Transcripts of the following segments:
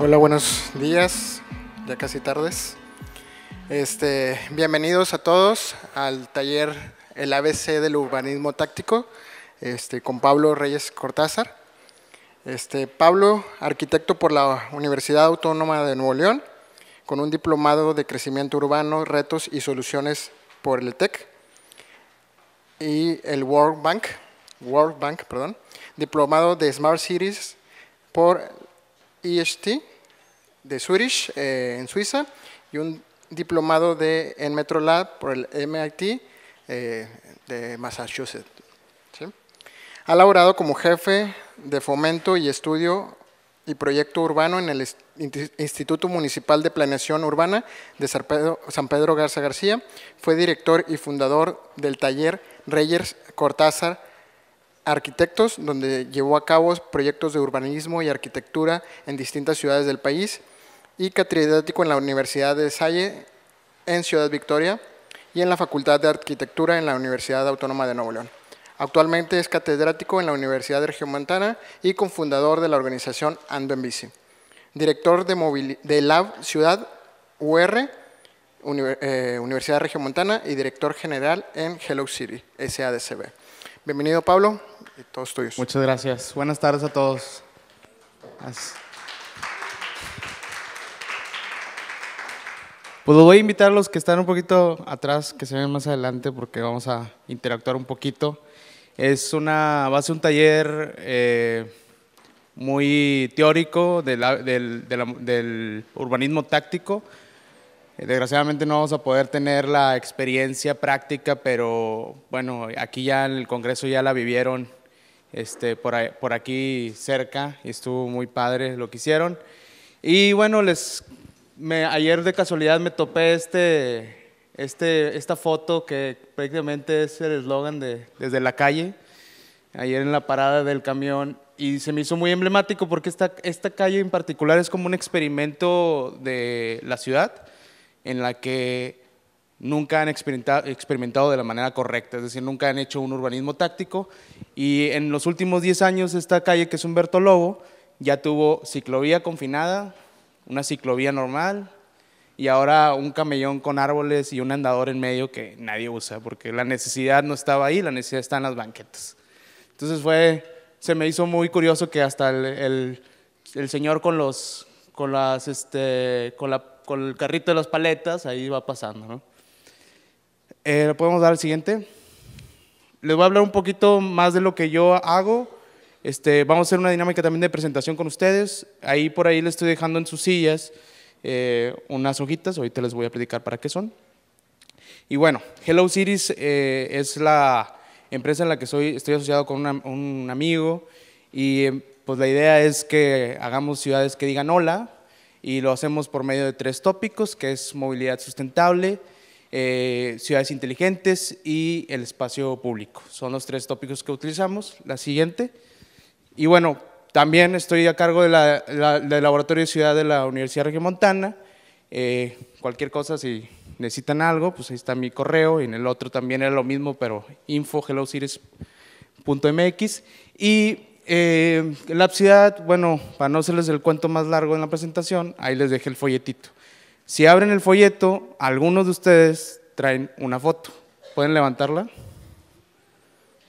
Hola, buenos días, ya casi tardes. Este, bienvenidos a todos al taller El ABC del urbanismo táctico este, con Pablo Reyes Cortázar. Este, Pablo, arquitecto por la Universidad Autónoma de Nuevo León, con un diplomado de crecimiento urbano, retos y soluciones por el e TEC, y el World Bank, World Bank, diplomado de Smart Cities por EHT de Zurich, eh, en Suiza, y un diplomado de, en Metrolab por el MIT eh, de Massachusetts. Ha laborado como jefe de fomento y estudio y proyecto urbano en el Instituto Municipal de Planeación Urbana de San Pedro, Garza García. Fue director y fundador del taller Reyes Cortázar Arquitectos, donde llevó a cabo proyectos de urbanismo y arquitectura en distintas ciudades del país y catedrático en la Universidad de Salle en Ciudad Victoria y en la Facultad de Arquitectura en la Universidad Autónoma de Nuevo León. Actualmente es catedrático en la Universidad de Montana y cofundador de la organización Ando en Bici. Director de, de Lab Ciudad UR, eh, Universidad de Universidad Regiomontana y director general en Hello City, SADCB. Bienvenido Pablo, y todos tuyos. Muchas gracias. Buenas tardes a todos. Pues voy a invitar a los que están un poquito atrás, que se ven más adelante, porque vamos a interactuar un poquito. Es una, va a ser un taller eh, muy teórico del, urbanismo táctico. Eh, desgraciadamente no vamos a poder tener la experiencia práctica, pero bueno, aquí ya en el Congreso ya la vivieron este, por, por aquí cerca y estuvo muy padre lo que hicieron. Y bueno, les ayer de casualidad me topé este, este, esta foto que prácticamente es el eslogan de Desde la calle, ayer en la parada del camión, y se me hizo muy emblemático porque esta, calle en particular es como un experimento de la ciudad en la que nunca han experimentado, de la manera correcta, es decir, nunca han hecho un urbanismo táctico y en los últimos 10 años esta calle que es Humberto Lobo ya tuvo ciclovía confinada, una ciclovía normal y ahora un camellón con árboles y un andador en medio que nadie usa porque la necesidad no estaba ahí, la necesidad está en las banquetas. Entonces fue, se me hizo muy curioso que hasta el, el, señor con los, con las, este, con, la, con el carrito de las paletas ahí va pasando, ¿no? Eh, ¿Podemos dar al siguiente? Les voy a hablar un poquito más de lo que yo hago este, vamos a hacer una dinámica también de presentación con ustedes. Ahí por ahí les estoy dejando en sus sillas eh, unas hojitas, ahorita les voy a platicar para qué son. Y bueno, Hello Cities eh, es la empresa en la que soy, estoy asociado con un amigo y eh, pues la idea es que hagamos ciudades que digan hola y lo hacemos por medio de tres tópicos, que es movilidad sustentable, ciudades inteligentes y el espacio público. Son los tres tópicos que utilizamos. La siguiente. Y bueno, también estoy a cargo del Laboratorio de Ciudad de la Universidad Regiomontana. Eh, cualquier cosa, si necesitan algo, pues ahí está mi correo. en el otro también es lo mismo, pero info Y eh, la ciudad, bueno, para no hacerles el cuento más largo en la presentación, ahí les dejé el folletito. Si abren el folleto, algunos de ustedes traen una foto. ¿Pueden levantarla?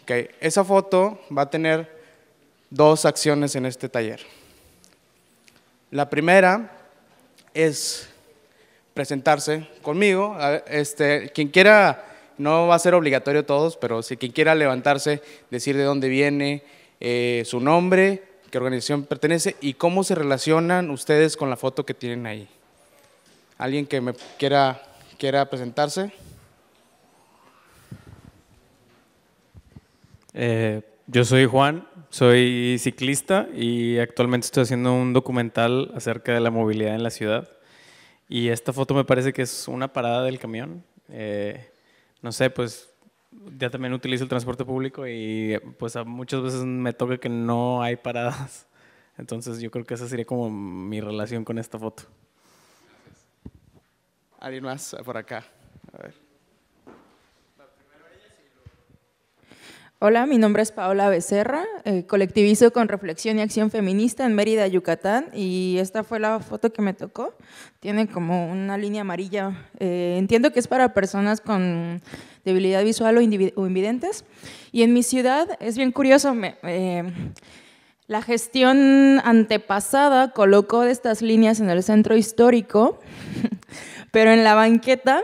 Ok, esa foto va a tener dos acciones en este taller. La primera es presentarse conmigo. Este, quien quiera, no va a ser obligatorio todos, pero si quien quiera levantarse, decir de dónde viene, eh, su nombre, qué organización pertenece y cómo se relacionan ustedes con la foto que tienen ahí. ¿Alguien que me quiera, quiera presentarse? Eh, yo soy Juan, soy ciclista y actualmente estoy haciendo un documental acerca de la movilidad en la ciudad. Y esta foto me parece que es una parada del camión. Eh, no sé, pues ya también utilizo el transporte público y pues muchas veces me toca que no hay paradas. Entonces yo creo que esa sería como mi relación con esta foto. ¿Alguien más por acá? A ver. Hola, mi nombre es Paola Becerra, eh, colectivizo con Reflexión y Acción Feminista en Mérida, Yucatán, y esta fue la foto que me tocó. Tiene como una línea amarilla. Eh, entiendo que es para personas con debilidad visual o, invidentes. Y en mi ciudad es bien curioso, eh, la gestión antepasada colocó estas líneas en el centro histórico, pero en la banqueta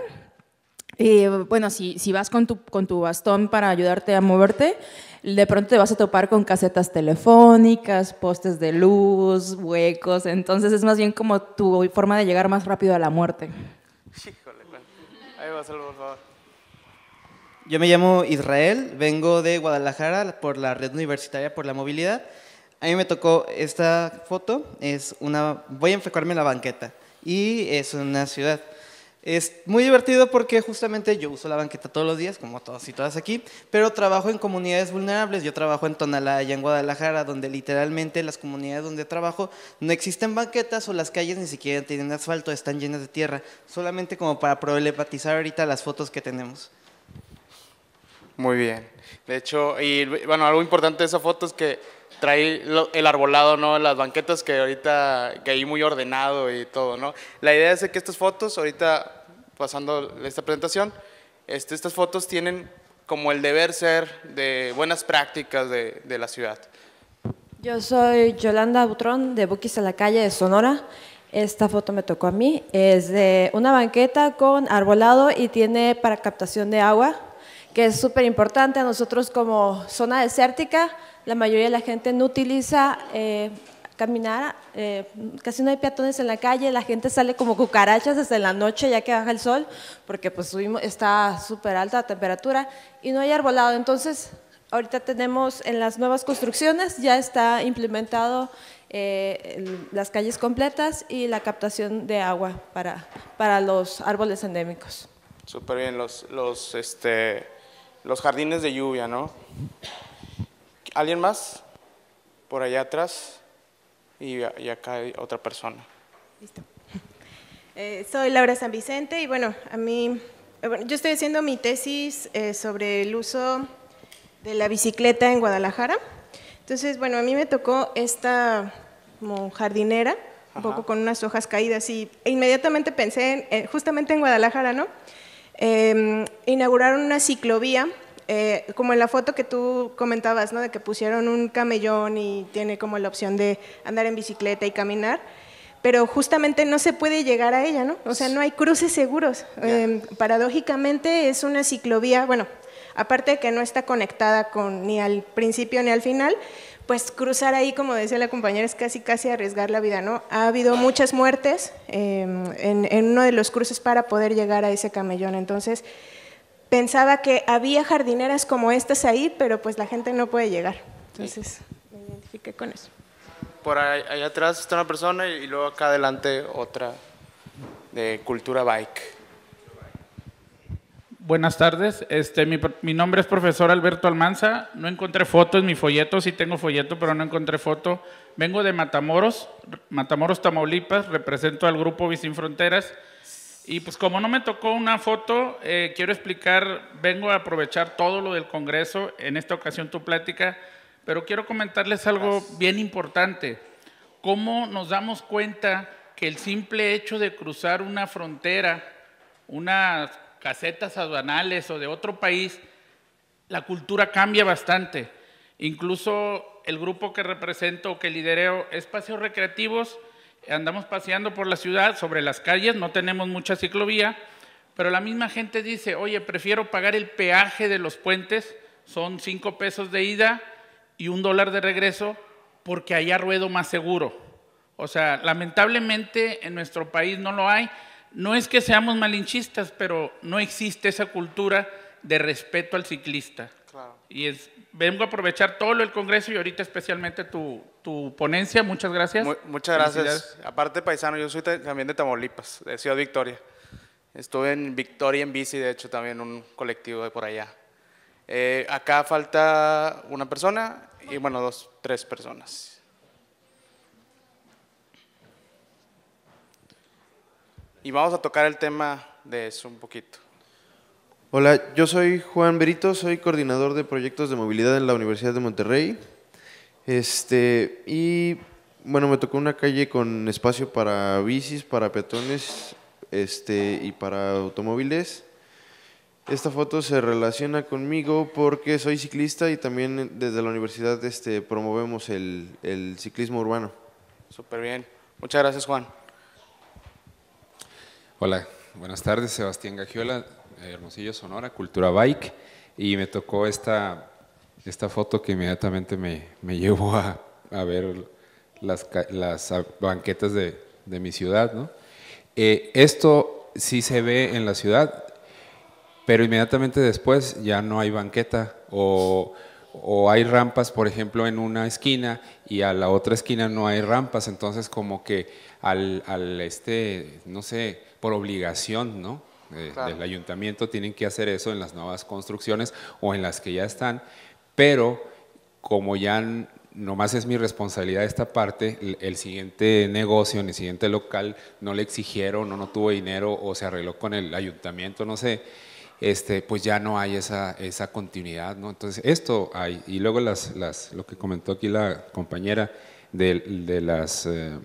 eh, bueno, si, si vas con tu, bastón para ayudarte a moverte, de pronto te vas a topar con casetas telefónicas, postes de luz, huecos, entonces es más bien como tu forma de llegar más rápido a la muerte. Híjole, pues, ahí va a ser, por favor. Yo me llamo Israel, vengo de Guadalajara por la Red Universitaria por la Movilidad. A mí me tocó esta foto, es una, voy a enfocarme en la banqueta y es una ciudad. Es muy divertido porque justamente yo uso la banqueta todos los días, como todos y todas aquí, pero trabajo en comunidades vulnerables. Yo trabajo en Tonalaya, en Guadalajara, donde literalmente las comunidades donde trabajo no existen banquetas o las calles ni siquiera tienen asfalto, están llenas de tierra, solamente como para problematizar ahorita las fotos que tenemos. Muy bien. De hecho, y bueno, algo importante de esa foto es que trae el arbolado, ¿no? Las banquetas que ahorita, que ahí muy ordenado y todo, ¿no? La idea es que estas fotos, ahorita pasando esta presentación, este, estas fotos tienen como el deber ser de buenas prácticas de, de la ciudad. Yo soy Yolanda Butrón de Buquis a la Calle de Sonora. Esta foto me tocó a mí. Es de una banqueta con arbolado y tiene para captación de agua que es súper importante. a Nosotros como zona desértica, la mayoría de la gente no utiliza eh, caminar, eh, casi no hay peatones en la calle, la gente sale como cucarachas desde la noche ya que baja el sol, porque pues está súper alta la temperatura y no hay arbolado. Entonces, ahorita tenemos en las nuevas construcciones, ya está implementado eh, las calles completas y la captación de agua para, para los árboles endémicos. Súper bien, los, los este, los jardines de lluvia, ¿no? ¿Alguien más? Por allá atrás y, acá hay otra persona. Listo. Eh, soy Laura San Vicente y bueno, a mí, eh, yo estoy haciendo mi tesis eh, sobre el uso de la bicicleta en Guadalajara. Entonces, bueno, a mí me tocó esta como jardinera, un poco con unas hojas caídas y e inmediatamente pensé justamente en Guadalajara, ¿no? Em, inauguraron una ciclovía, eh, como en la foto que tú comentabas, ¿no? de que pusieron un camellón y tiene como la opción de andar en bicicleta y caminar, pero justamente no se puede llegar a ella, ¿no? O sea, no hay cruces seguros. Em, paradójicamente es una ciclovía, bueno, aparte de que no está conectada con, ni al principio ni al final, pues cruzar ahí, como decía la compañera, es casi casi arriesgar la vida, ¿no? Ha habido muchas muertes em, en, uno de los cruces para poder llegar a ese camellón. Entonces, pensaba que había jardineras como estas ahí, pero pues la gente no puede llegar. Entonces, me identifiqué con eso. Por ahí atrás está una persona y luego acá adelante otra de cultura bike. Buenas tardes. Este, mi, nombre es profesor Alberto Almanza. No encontré foto en mi folleto, sí tengo folleto, pero no encontré foto. Vengo de Matamoros, Matamoros, Tamaulipas, represento al grupo Vicin Fronteras. Y pues como no me tocó una foto, eh, quiero explicar, vengo a aprovechar todo lo del Congreso, en esta ocasión tu plática, pero quiero comentarles algo bien importante. ¿Cómo nos damos cuenta que el simple hecho de cruzar una frontera, una casetas aduanales o de otro país, la cultura cambia bastante. Incluso el grupo que represento o que lidereo Espacios Recreativos, andamos paseando por la ciudad, sobre las calles, no tenemos mucha ciclovía, pero la misma gente dice, oye, prefiero pagar el peaje de los puentes, son cinco pesos de ida y un dólar de regreso, porque allá ruedo más seguro. O sea, lamentablemente en nuestro país no lo hay no es que seamos malinchistas, pero no existe esa cultura de respeto al ciclista. Y vengo a aprovechar todo lo del Congreso y ahorita especialmente tu, ponencia. Muchas gracias. muchas gracias. Aparte, paisano, yo soy también de Tamaulipas, de Ciudad Victoria. Estuve en Victoria en bici, de hecho, también un colectivo de por allá. Eh, acá falta una persona y bueno, dos, tres personas. y vamos a tocar el tema de eso un poquito. Hola, yo soy Juan Berito, soy coordinador de proyectos de movilidad en la Universidad de Monterrey. Este, y bueno, me tocó una calle con espacio para bicis, para peatones este, y para automóviles. Esta foto se relaciona conmigo porque soy ciclista y también desde la universidad este, promovemos el, el ciclismo urbano. Súper bien. Muchas gracias, Juan. Hola, buenas tardes, Sebastián Gagiola, eh, Hermosillo, Sonora, Cultura Bike, y me tocó esta, esta foto que inmediatamente me, llevó a, ver las, las banquetas de, mi ciudad. ¿no? Eh, esto sí se ve en la ciudad, pero inmediatamente después ya no hay banqueta o, o, hay rampas, por ejemplo, en una esquina y a la otra esquina no hay rampas, entonces como que al, al este, no sé, por obligación, ¿no? Eh, del ayuntamiento tienen que hacer eso en las nuevas construcciones o en las que ya están, pero como ya nomás es mi responsabilidad esta parte, el, siguiente negocio, en el siguiente local no le exigieron no tuvo dinero o se arregló con el ayuntamiento, no sé, este, pues ya no hay esa, esa continuidad, ¿no? Entonces esto hay, y luego las, las, lo que comentó aquí la compañera de, las... Eh,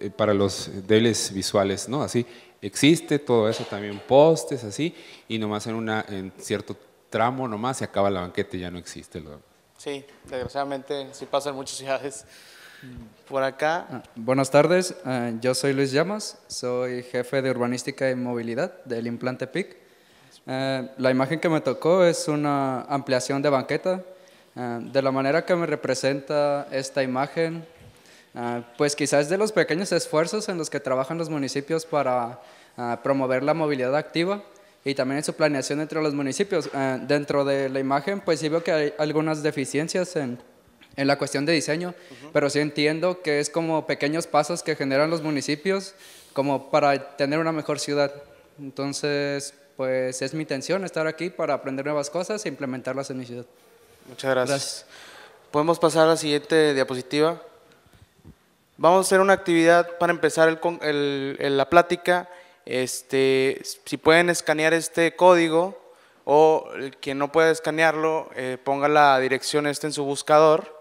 eh, para los débiles visuales, ¿no? Así existe todo eso también, postes así, y nomás en, una, en cierto tramo nomás se acaba la banqueta y ya no existe. Sí, desgraciadamente sí pasa en muchas ciudades. Por acá. Ah, buenas tardes, ah, yo soy Luis Llamas, soy jefe de urbanística y movilidad del implante PIC. Ah, la imagen que me tocó es una ampliación de banqueta. de la manera que me representa esta imagen, Ah, pues quizás de los pequeños esfuerzos en los que trabajan los municipios para ah, promover la movilidad activa y también en su planeación entre los municipios. Ah, dentro de la imagen, pues sí veo que hay algunas deficiencias en, la cuestión de diseño, pero sí entiendo que es como pequeños pasos que generan los municipios como para tener una mejor ciudad. Entonces, pues es mi intención estar aquí para aprender nuevas cosas e implementarlas en mi ciudad. Muchas gracias. Podemos pasar a la siguiente diapositiva. Vamos a hacer una actividad para empezar el, la plática. Este, si pueden escanear este código o quien no pueda escanearlo, eh, ponga la dirección esta en su buscador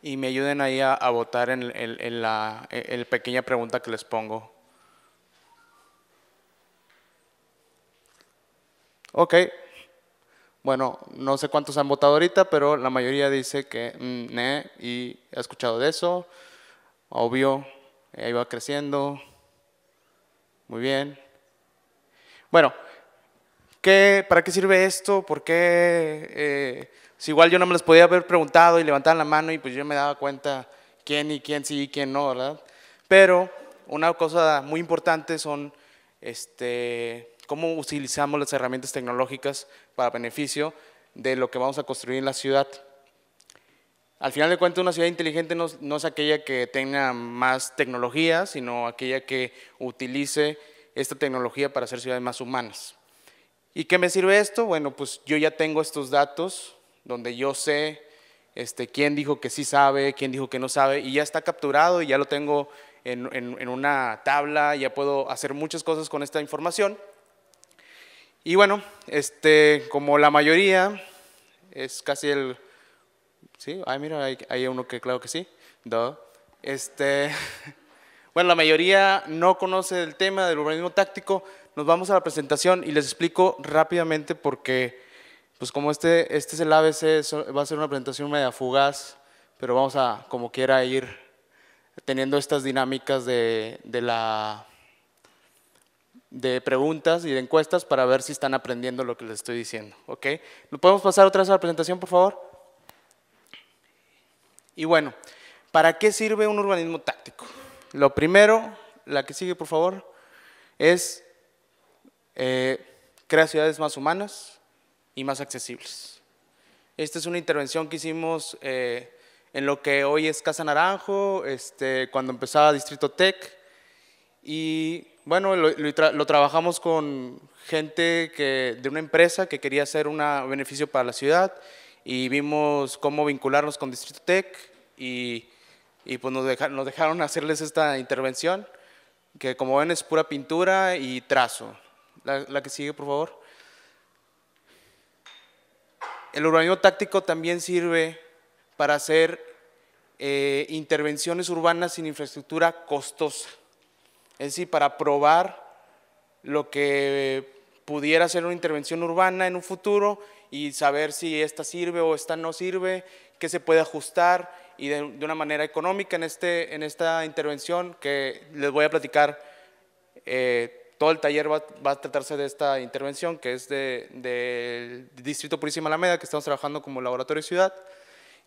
y me ayuden ahí a, votar en, la e, pequeña pregunta que les pongo. Ok. Bueno, no sé cuántos han votado ahorita, pero la mayoría dice que mm, ne, y he escuchado de eso. Obvio, ahí va creciendo. Muy bien. Bueno, ¿qué, ¿para qué sirve esto? ¿Por qué? Eh, si igual yo no me los podía haber preguntado y levantar la mano y pues yo me daba cuenta quién y quién sí y quién no, ¿verdad? Pero una cosa muy importante son este, cómo utilizamos las herramientas tecnológicas para beneficio de lo que vamos a construir en la ciudad. Al final de cuentas, una ciudad inteligente no, es aquella que tenga más tecnología, sino aquella que utilice esta tecnología para hacer ciudades más humanas. ¿Y qué me sirve esto? Bueno, pues yo ya tengo estos datos donde yo sé este, quién dijo que sí sabe, quién dijo que no sabe, y ya está capturado y ya lo tengo en una tabla, ya puedo hacer muchas cosas con esta información. Y bueno, este, como la mayoría, es casi el... Sí, ay, mira, hay, uno que claro que sí, Duh. Este, bueno, la mayoría no conoce el tema del urbanismo táctico. Nos vamos a la presentación y les explico rápidamente porque, pues como este, este es el ABC, va a ser una presentación media fugaz, pero vamos a, como quiera, ir teniendo estas dinámicas de la de preguntas y de encuestas para ver si están aprendiendo lo que les estoy diciendo. ¿ok? ¿Lo podemos pasar otra vez a la presentación, por favor? Y bueno, ¿para qué sirve un urbanismo táctico? Lo primero, la que sigue, por favor, es eh, crear ciudades más humanas y más accesibles. Esta es una intervención que hicimos eh, en lo que hoy es Casa Naranjo, este, cuando empezaba Distrito Tech, y bueno, lo, trabajamos con gente de una empresa que quería hacer un beneficio para la ciudad y vimos cómo vincularnos con Distrito Tech y, pues nos, dejaron hacerles esta intervención, que como ven es pura pintura y trazo. La, que sigue, por favor. El urbanismo táctico también sirve para hacer eh, intervenciones urbanas sin infraestructura costosa es decir, para probar lo que pudiera ser una intervención urbana en un futuro y saber si esta sirve o esta no sirve, qué se puede ajustar y de, una manera económica en, este, en esta intervención que les voy a platicar. Eh, todo el taller va, a tratarse de esta intervención que es del de, Distrito Purísima Alameda, que estamos trabajando como laboratorio ciudad.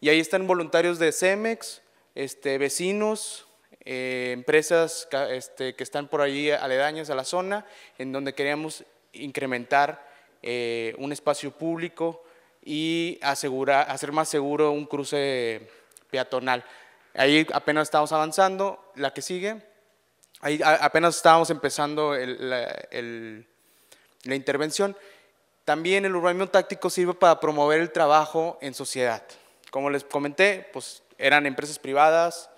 Y ahí están voluntarios de CEMEX, este, vecinos, eh, empresas este, que están por allí aledañas a la zona, en donde queríamos incrementar eh, un espacio público y asegurar, hacer más seguro un cruce peatonal. Ahí apenas estamos avanzando, la que sigue, ahí apenas estábamos empezando la, la intervención. También el urbanismo táctico sirve para promover el trabajo en sociedad. Como les comenté, pues eran empresas privadas,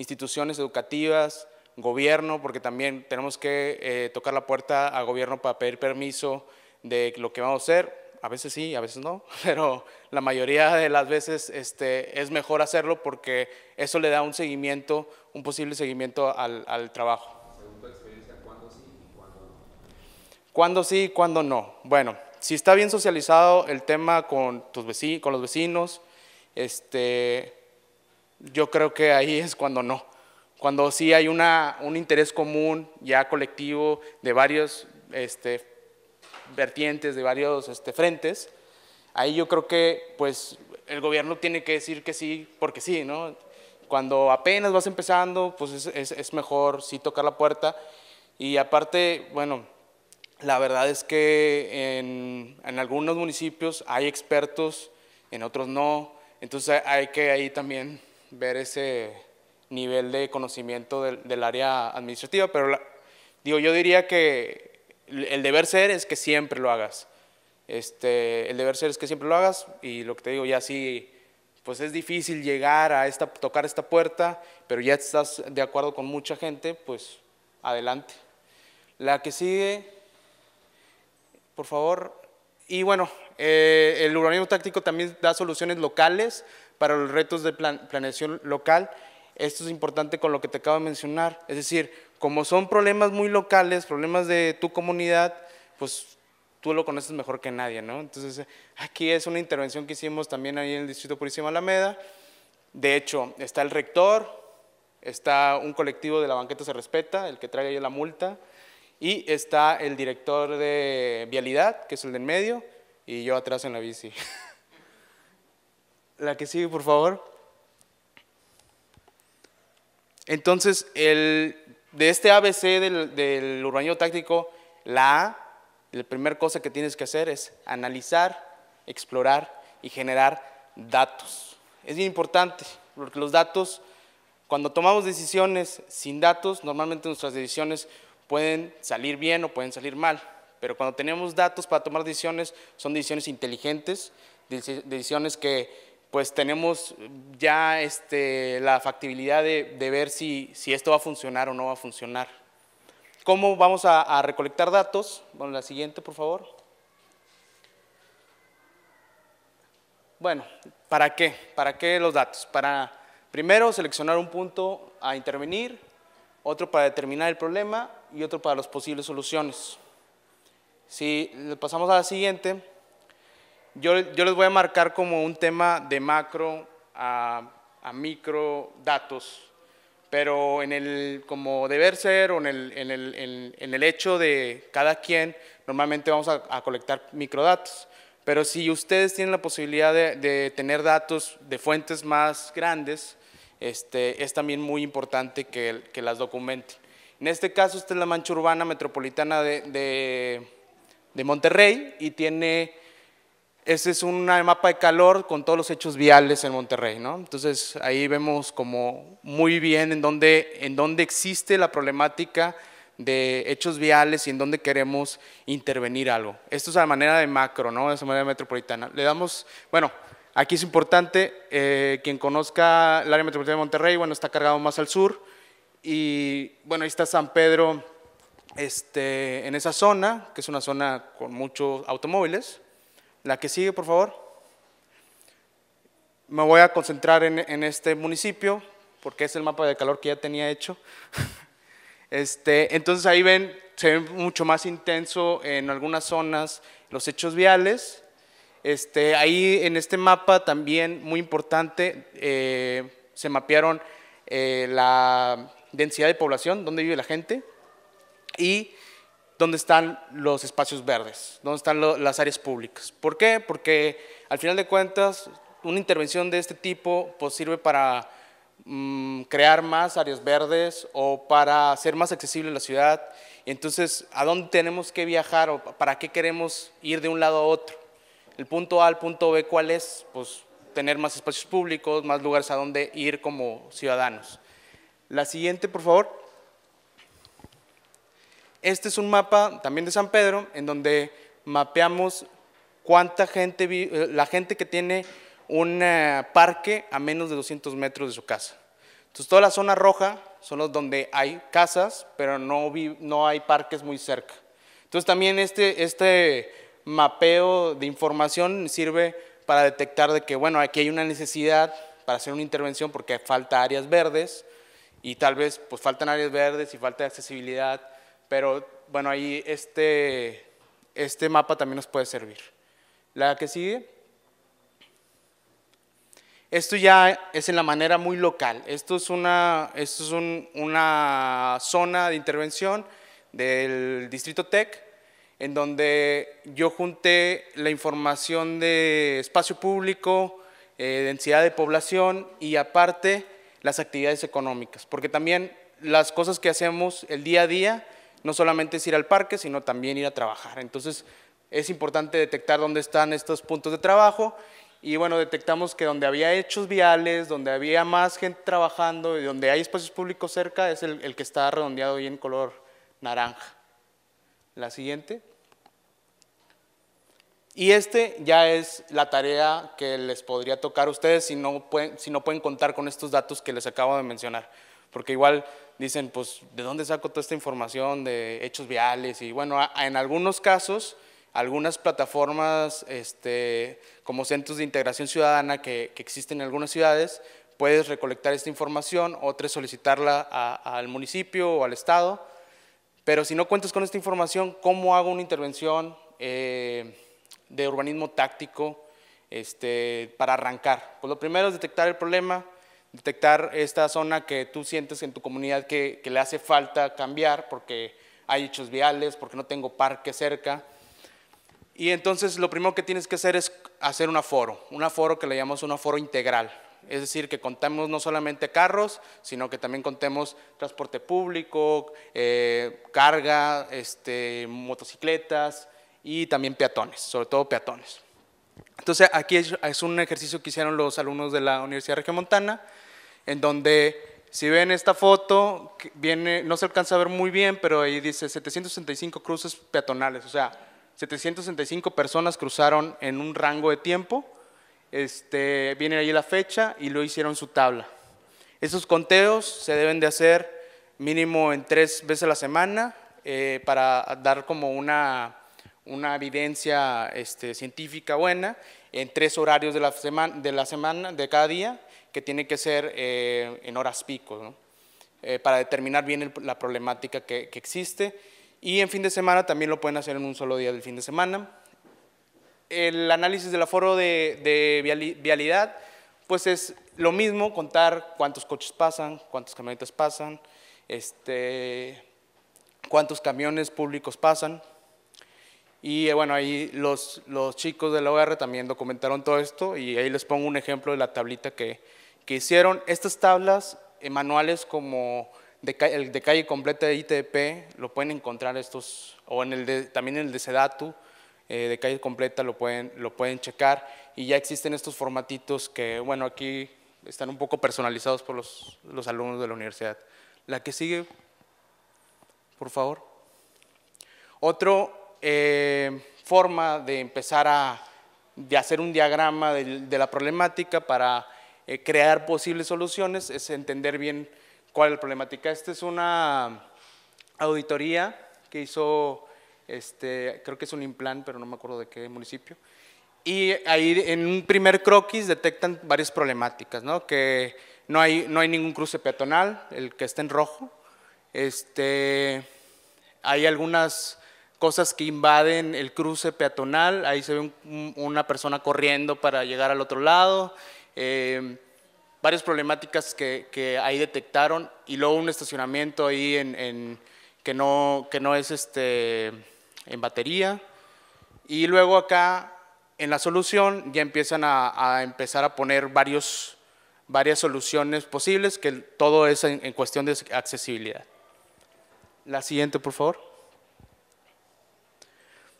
instituciones educativas, gobierno, porque también tenemos que eh, tocar la puerta a gobierno para pedir permiso de lo que vamos a hacer. A veces sí, a veces no, pero la mayoría de las veces este, es mejor hacerlo porque eso le da un seguimiento, un posible seguimiento al, al trabajo. Según experiencia, ¿cuándo sí y cuándo no? ¿Cuándo sí y cuándo no? Bueno, si está bien socializado el tema con, tus vecinos, con los vecinos, este, yo creo que ahí es cuando no. Cuando sí hay una, un interés común, ya colectivo, de varios este, vertientes, de varios este, frentes, ahí yo creo que pues el gobierno tiene que decir que sí, porque sí, ¿no? Cuando apenas vas empezando, pues es, es, es mejor sí tocar la puerta. Y aparte, bueno, la verdad es que en, en, algunos municipios hay expertos, en otros no. Entonces hay que ahí también ver ese nivel de conocimiento del, área administrativa, pero digo, yo diría que el deber ser es que siempre lo hagas. Este, el deber ser es que siempre lo hagas y lo que te digo, ya sí, pues es difícil llegar a tocar esta puerta, pero ya estás de acuerdo con mucha gente, pues adelante. La que sigue, por favor. Y bueno, eh, el urbanismo táctico también da soluciones locales para los retos de planeación local. Esto es importante con lo que te acabo de mencionar. Es decir, como son problemas muy locales, problemas de tu comunidad, pues tú lo conoces mejor que nadie, ¿no? Entonces, aquí es una intervención que hicimos también ahí en el Distrito Purísimo Alameda. De hecho, está el rector, está un colectivo de la banqueta se respeta, el que trae ahí la multa, y está el director de vialidad, que es el del medio, y yo atrás en la bici. La que sigue, por favor. Entonces, el, de este ABC del, del urbanismo táctico, la A, la primera cosa que tienes que hacer es analizar, explorar y generar datos. Es bien importante, porque los datos, cuando tomamos decisiones sin datos, normalmente nuestras decisiones pueden salir bien o pueden salir mal, pero cuando tenemos datos para tomar decisiones, son decisiones inteligentes, decisiones que pues tenemos ya este, la factibilidad de, ver si, esto va a funcionar o no va a funcionar. ¿Cómo vamos a, recolectar datos? Bueno, la siguiente, por favor. Bueno, ¿para qué? ¿Para qué los datos? Para primero seleccionar un punto a intervenir, otro para determinar el problema y otro para las posibles soluciones. Si le pasamos a la siguiente, yo, yo les voy a marcar como un tema de macro a, a micro datos, pero en el como deber ser o en el, en el, en, el hecho de cada quien, normalmente vamos a, a, colectar microdatos. Pero si ustedes tienen la posibilidad de, de tener datos de fuentes más grandes, este, es también muy importante que, que las documenten. En este caso, esta es la mancha urbana metropolitana de, de, de Monterrey y tiene ese es un mapa de calor con todos los hechos viales en Monterrey, ¿no? Entonces ahí vemos como muy bien en dónde, existe la problemática de hechos viales y en dónde queremos intervenir algo. Esto es a manera de macro, ¿no? esa manera metropolitana. Le damos, bueno, aquí es importante, eh, quien conozca el área metropolitana de Monterrey, bueno, está cargado más al sur y bueno, ahí está San Pedro, este, en esa zona, que es una zona con muchos automóviles, la que sigue, por favor. Me voy a concentrar en, este municipio, porque es el mapa de calor que ya tenía hecho. Este, entonces ahí ven, se ve mucho más intenso en algunas zonas los hechos viales. Este, ahí en este mapa también, muy importante, eh, se mapearon eh, la densidad de población, dónde vive la gente, y dónde están los espacios verdes, dónde están las áreas públicas. ¿Por qué? Porque al final de cuentas, una intervención de este tipo pues, sirve para mm, crear más áreas verdes o para hacer más accesible la ciudad. Entonces, ¿a dónde tenemos que viajar o para qué queremos ir de un lado a otro? El punto A al punto B, ¿cuál es? Pues tener más espacios públicos, más lugares a donde ir como ciudadanos. La siguiente, por favor. Este es un mapa también de San Pedro, en donde mapeamos cuánta gente, eh, la gente que tiene un eh, parque a menos de 200 metros de su casa. Entonces, toda la zona roja son los donde hay casas, pero no, no hay parques muy cerca. Entonces, también este, este mapeo de información sirve para detectar de que, bueno, aquí hay una necesidad para hacer una intervención porque falta áreas verdes y tal vez pues faltan áreas verdes y falta accesibilidad pero bueno, ahí este, este mapa también nos puede servir. La que sigue. Esto ya es en la manera muy local. Esto es una, esto es una zona de intervención del Distrito TEC, en donde yo junté la información de espacio público, eh, densidad de población y aparte las actividades económicas, porque también las cosas que hacemos el día a día no solamente es ir al parque, sino también ir a trabajar. Entonces, es importante detectar dónde están estos puntos de trabajo y bueno, detectamos que donde había hechos viales, donde había más gente trabajando y donde hay espacios públicos cerca es el, que está redondeado y en color naranja. La siguiente. Y este ya es la tarea que les podría tocar a ustedes si no pueden, si no pueden contar con estos datos que les acabo de mencionar, porque igual dicen, pues, ¿de dónde saco toda esta información de hechos viales? Y bueno, en algunos casos, algunas plataformas este, como centros de integración ciudadana que, que, existen en algunas ciudades, puedes recolectar esta información, otras solicitarla al municipio o al Estado. Pero si no cuentas con esta información, ¿cómo hago una intervención eh, de urbanismo táctico este, para arrancar? Pues lo primero es detectar el problema, detectar esta zona que tú sientes en tu comunidad que, le hace falta cambiar porque hay hechos viales, porque no tengo parque cerca. Y entonces lo primero que tienes que hacer es hacer un aforo, un aforo que le llamamos un aforo integral. Es decir, que contemos no solamente carros, sino que también contemos transporte público, eh, carga, este, motocicletas y también peatones, sobre todo peatones. Entonces aquí es, un ejercicio que hicieron los alumnos de la Universidad Regiomontana en donde si ven esta foto, viene, no se alcanza a ver muy bien, pero ahí dice 765 cruces peatonales, o sea, 765 personas cruzaron en un rango de tiempo, este, viene ahí la fecha y lo hicieron su tabla. Esos conteos se deben de hacer mínimo en tres veces a la semana eh, para dar como una, una evidencia este, científica buena en tres horarios de la, semana, de la semana, de cada día que tiene que ser eh, en horas pico, eh, para determinar bien la problemática que, existe. Y en fin de semana también lo pueden hacer en un solo día del fin de semana. El análisis del aforo de, vialidad, pues es lo mismo, contar cuántos coches pasan, cuántas camionetas pasan, este, cuántos camiones públicos pasan. Y eh, bueno, ahí los, los chicos de la OR también documentaron todo esto y ahí les pongo un ejemplo de la tablita que, que hicieron estas tablas eh, manuales como el de calle completa de ITP, lo pueden encontrar estos, o en el también en el de Sedatu, eh, de calle completa lo pueden, lo pueden checar y ya existen estos formatitos que, bueno, aquí están un poco personalizados por los, alumnos de la universidad. La que sigue, por favor. Otra eh, forma de empezar a de hacer un diagrama de la problemática para eh, crear posibles soluciones, es entender bien cuál es la problemática. Esta es una auditoría que hizo, este, creo que es un implant, pero no me acuerdo de qué municipio. Y ahí en un primer croquis detectan varias problemáticas, ¿no? que no hay, no hay ningún cruce peatonal, el que está en rojo. Este, hay algunas cosas que invaden el cruce peatonal, ahí se ve una persona corriendo para llegar al otro lado Em, varias problemáticas que, que, ahí detectaron y luego un estacionamiento ahí en, que, no, que no es este, en batería. Y luego acá en la solución ya empiezan a, empezar a poner varios, varias soluciones posibles, que todo es en, cuestión de accesibilidad. La siguiente, por favor.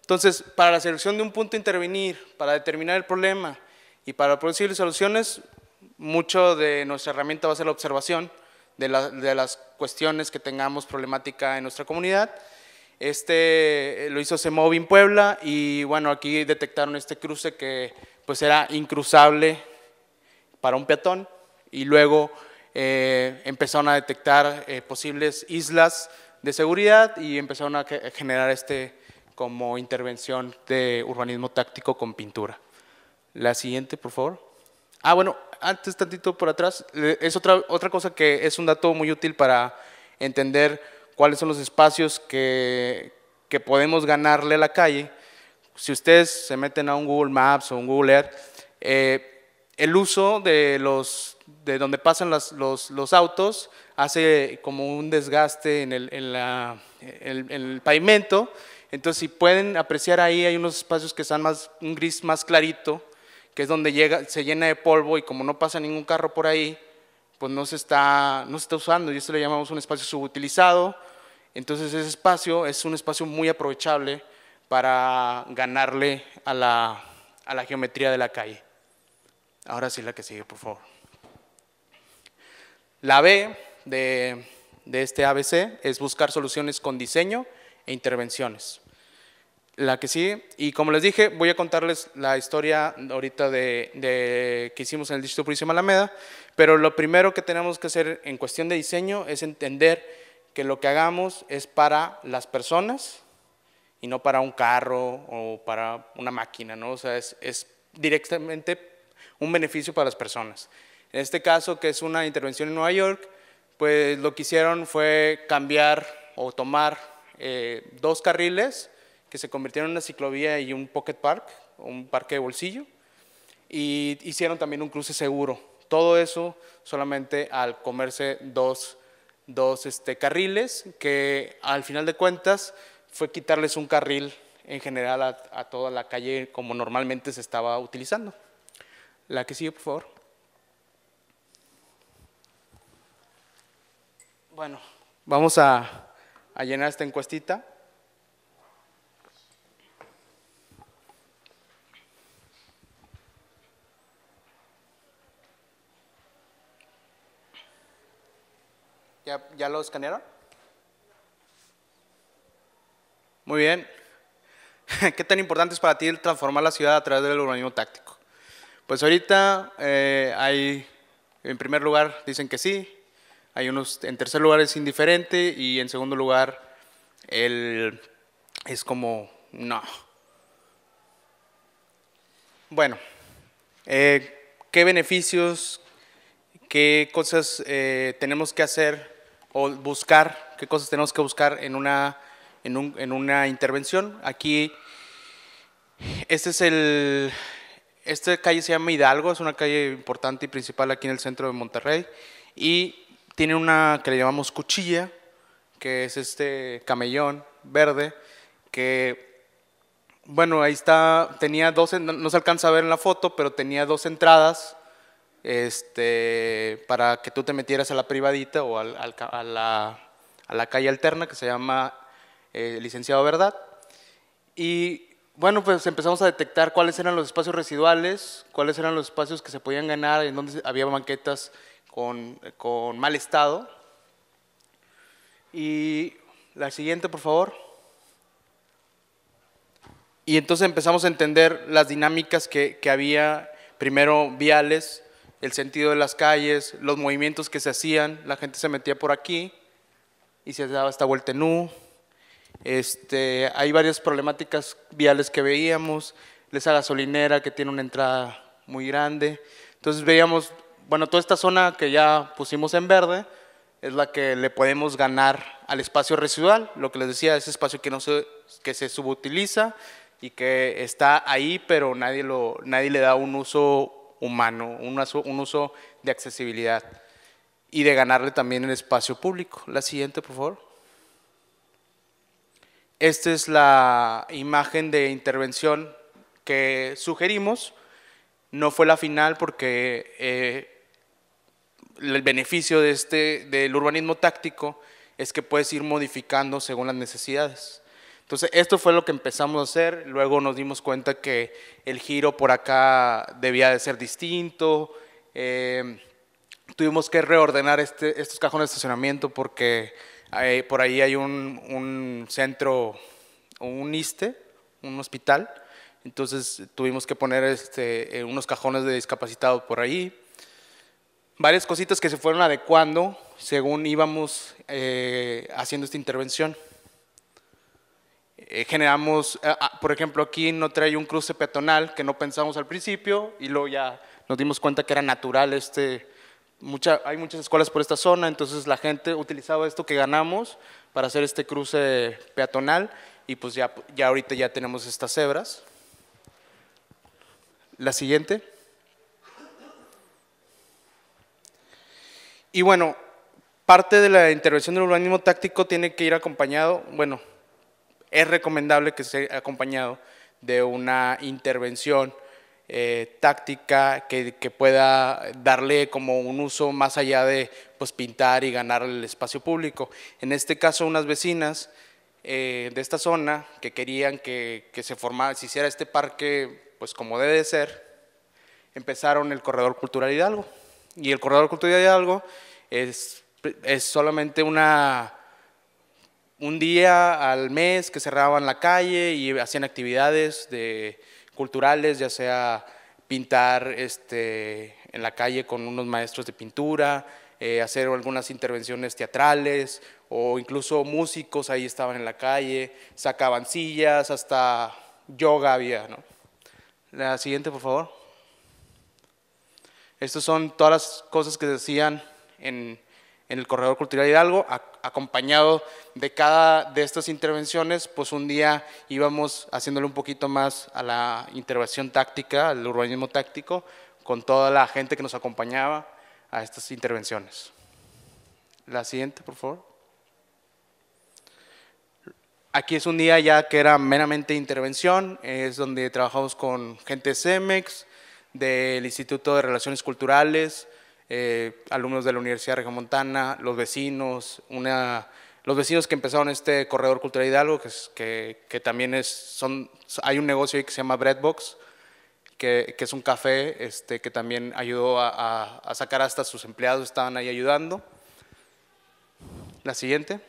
Entonces, para la selección de un punto a intervenir, para determinar el problema, y para producir soluciones, mucho de nuestra herramienta va a ser la observación de, las cuestiones que tengamos problemática en nuestra comunidad. Este lo hizo Semovin en Puebla y bueno, aquí detectaron este cruce que pues era incruzable para un peatón y luego eh, empezaron a detectar eh, posibles islas de seguridad y empezaron a generar este como intervención de urbanismo táctico con pintura. La siguiente, por favor. Ah, bueno, antes tantito por atrás, es otra, otra cosa que es un dato muy útil para entender cuáles son los espacios que, que podemos ganarle a la calle. Si ustedes se meten a un Google Maps o un Google Earth, eh, el uso de los de donde pasan los, autos hace como un desgaste en el, en, la, el pavimento entonces, si pueden apreciar ahí, hay unos espacios que están más, un gris más clarito, que es donde llega, se llena de polvo y como no pasa ningún carro por ahí, pues no se está, no se está usando y eso le llamamos un espacio subutilizado. Entonces ese espacio es un espacio muy aprovechable para ganarle a la, a la geometría de la calle. Ahora sí la que sigue, por favor. La B de, de este ABC es buscar soluciones con diseño e intervenciones. La que sí y como les dije, voy a contarles la historia ahorita de, que hicimos en el Distrito de Alameda, pero lo primero que tenemos que hacer en cuestión de diseño es entender que lo que hagamos es para las personas y no para un carro o para una máquina, ¿no? O sea, es, directamente un beneficio para las personas. En este caso, que es una intervención en Nueva York, pues lo que hicieron fue cambiar o tomar eh, dos carriles, que se convirtieron en una ciclovía y un pocket park, un parque de bolsillo, y hicieron también un cruce seguro. Todo eso solamente al comerse dos, dos este, carriles, que al final de cuentas fue quitarles un carril en general a, toda la calle como normalmente se estaba utilizando. La que sigue, por favor. Bueno, vamos a, a, llenar esta encuestita. ¿Ya lo escanearon? Muy bien. ¿Qué tan importante es para ti el transformar la ciudad a través del urbanismo táctico? Pues ahorita eh, hay, en primer lugar, dicen que sí. Hay unos, en tercer lugar es indiferente y en segundo lugar el, es como, no. Bueno, eh, ¿qué beneficios, qué cosas eh, tenemos que hacer o buscar, qué cosas tenemos que buscar en una, un, intervención. Aquí, este es el, esta calle se llama Hidalgo, es una calle importante y principal aquí en el centro de Monterrey y tiene una que le llamamos cuchilla, que es este camellón verde, que bueno, ahí está, tenía dos, no se alcanza a ver en la foto, pero tenía dos entradas este, para que tú te metieras a la privadita o al, a, la, a, la, calle alterna que se llama eh, Licenciado Verdad. Y bueno, pues empezamos a detectar cuáles eran los espacios residuales, cuáles eran los espacios que se podían ganar, en donde había banquetas con, con mal estado. Y la siguiente, por favor. Y entonces empezamos a entender las dinámicas que, que había, primero viales, el sentido de las calles, los movimientos que se hacían, la gente se metía por aquí y se daba esta vuelta en U. Este, hay varias problemáticas viales que veíamos, esa gasolinera que tiene una entrada muy grande. Entonces veíamos, bueno, toda esta zona que ya pusimos en verde es la que le podemos ganar al espacio residual, lo que les decía, ese espacio que, no se, que se subutiliza y que está ahí, pero nadie, lo, nadie le da un uso humano, un uso, de accesibilidad y de ganarle también el espacio público. La siguiente, por favor. Esta es la imagen de intervención que sugerimos. No fue la final porque eh, el beneficio de este, del urbanismo táctico es que puedes ir modificando según las necesidades. Entonces, esto fue lo que empezamos a hacer. Luego nos dimos cuenta que el giro por acá debía de ser distinto. Eh, tuvimos que reordenar este, estos cajones de estacionamiento porque por ahí hay un, centro, un ISTE, un hospital. Entonces tuvimos que poner este, eh, unos cajones de discapacitados por ahí. Varias cositas que se fueron adecuando según íbamos eh, haciendo esta intervención. Eh, generamos, eh, ah, por ejemplo, aquí no trae un cruce peatonal que no pensamos al principio y luego ya nos dimos cuenta que era natural este, mucha, hay muchas escuelas por esta zona, entonces la gente utilizaba esto que ganamos para hacer este cruce peatonal y pues ya, ya ahorita ya tenemos estas cebras. La siguiente. Y bueno, parte de la intervención del urbanismo táctico tiene que ir acompañado, bueno, es recomendable que sea acompañado de una intervención eh, táctica que, pueda darle como un uso más allá de pues, pintar y ganar el espacio público. En este caso, unas vecinas eh, de esta zona que querían que, se formara, se hiciera este parque pues como debe ser, empezaron el Corredor Cultural Hidalgo. Y el Corredor Cultural Hidalgo es solamente una un día al mes que cerraban la calle y hacían actividades de, culturales, ya sea pintar este, en la calle con unos maestros de pintura, eh, hacer algunas intervenciones teatrales o incluso músicos ahí estaban en la calle, sacaban sillas, hasta yoga había. ¿no? La siguiente, por favor. Estas son todas las cosas que decían en, en el Corredor Cultural Hidalgo, acompañado de cada de estas intervenciones, pues un día íbamos haciéndole un poquito más a la intervención táctica, al urbanismo táctico, con toda la gente que nos acompañaba a estas intervenciones. La siguiente, por favor. Aquí es un día ya que era meramente intervención, es donde trabajamos con gente de CEMEX, del Instituto de Relaciones Culturales, eh, alumnos de la Universidad Regiomontana, los vecinos, los vecinos que empezaron este corredor cultural Hidalgo, que, también es, hay un negocio ahí que se llama Breadbox, que, es un café este, que también ayudó a, sacar hasta sus empleados, estaban ahí ayudando. La siguiente.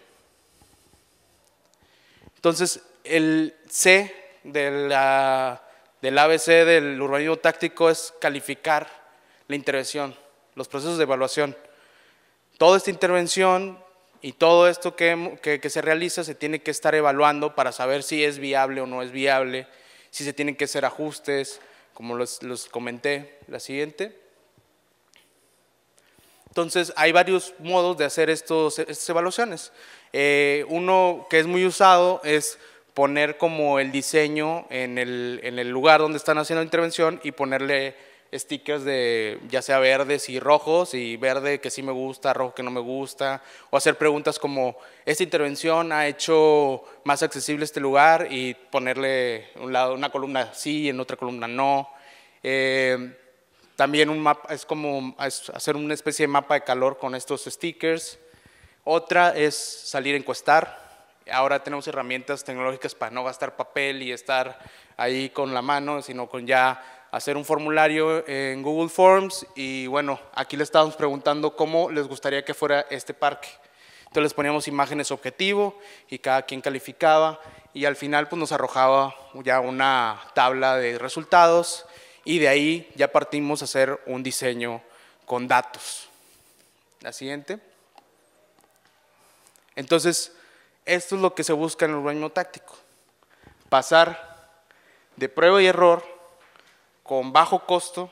Entonces, el C del ABC del urbanismo táctico es calificar la intervención los procesos de evaluación. Toda esta intervención y todo esto que, que, se realiza se tiene que estar evaluando para saber si es viable o no es viable, si se tienen que hacer ajustes, como los, los comenté, la siguiente. Entonces, hay varios modos de hacer estos, estas evaluaciones. Eh, uno que es muy usado es poner como el diseño en el, en el lugar donde están haciendo la intervención y ponerle stickers de ya sea verdes y rojos y verde que sí me gusta, rojo que no me gusta, o hacer preguntas como, ¿esta intervención ha hecho más accesible este lugar? Y ponerle un lado, una columna sí, y en otra columna no. Eh, también un mapa, es como hacer una especie de mapa de calor con estos stickers. Otra es salir a encuestar. Ahora tenemos herramientas tecnológicas para no gastar papel y estar ahí con la mano, sino con ya hacer un formulario en Google Forms y bueno, aquí le estábamos preguntando cómo les gustaría que fuera este parque. Entonces les poníamos imágenes objetivo y cada quien calificaba y al final pues nos arrojaba ya una tabla de resultados y de ahí ya partimos a hacer un diseño con datos. La siguiente. Entonces, esto es lo que se busca en el urbanismo táctico. Pasar de prueba y error con bajo costo,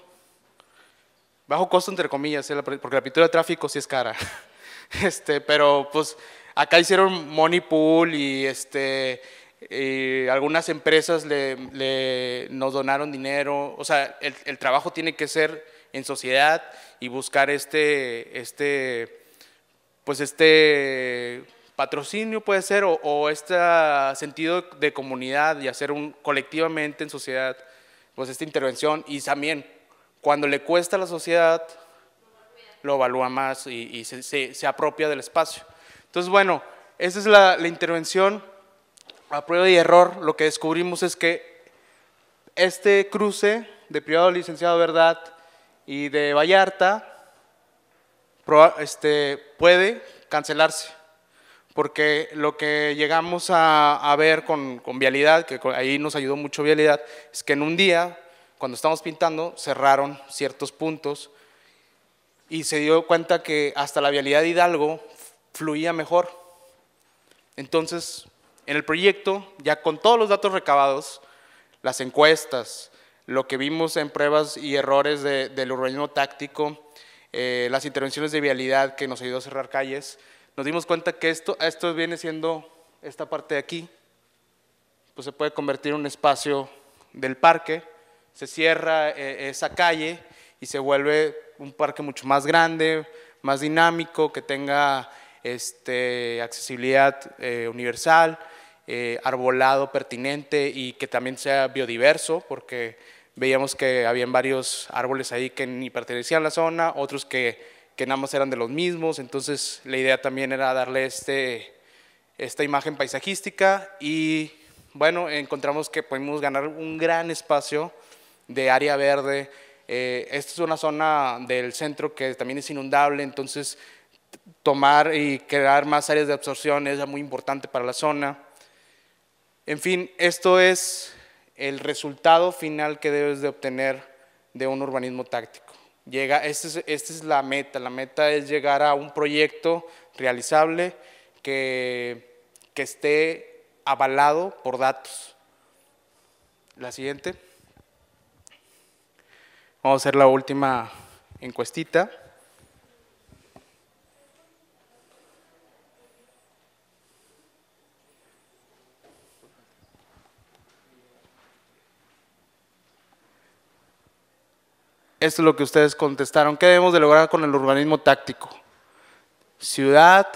bajo costo entre comillas, eh, porque la pintura de tráfico sí es cara, este, pero pues acá hicieron money pool y este, algunas empresas le, nos donaron dinero. O sea, el, trabajo tiene que ser en sociedad y buscar este, este, pues este patrocinio puede ser o, o este sentido de comunidad y hacer un colectivamente en sociedad pues esta intervención y también cuando le cuesta a la sociedad lo evalúa más y, se, apropia del espacio. Entonces, bueno, esa es la, la intervención a prueba y error. Lo que descubrimos es que este cruce de privado licenciado Verdad y de Vallarta este, puede cancelarse porque lo que llegamos a, ver con, vialidad, que ahí nos ayudó mucho vialidad, es que en un día, cuando estábamos pintando, cerraron ciertos puntos y se dio cuenta que hasta la vialidad Hidalgo fluía mejor. Entonces, en el proyecto, ya con todos los datos recabados, las encuestas, lo que vimos en pruebas y errores del urbanismo táctico, eh, las intervenciones de vialidad que nos ayudó a cerrar calles, nos dimos cuenta que esto, esto viene siendo esta parte de aquí, pues se puede convertir en un espacio del parque, se cierra eh, esa calle y se vuelve un parque mucho más grande, más dinámico, que tenga este, accesibilidad eh, universal, eh, arbolado pertinente y que también sea biodiverso, porque veíamos que habían varios árboles ahí que ni pertenecían a la zona, otros que que nada más eran de los mismos, entonces la idea también era darle este, esta imagen paisajística y bueno, encontramos que podemos ganar un gran espacio de área verde. Eh, esta es una zona del centro que también es inundable, entonces tomar y crear más áreas de absorción es muy importante para la zona. En fin, esto es el resultado final que debes de obtener de un urbanismo táctico. Llega, esta este es, la meta, la meta es llegar a un proyecto realizable que esté avalado por datos. La siguiente. Vamos a hacer la última encuestita. Esto es lo que ustedes contestaron. ¿Qué debemos de lograr con el urbanismo táctico? Ciudad,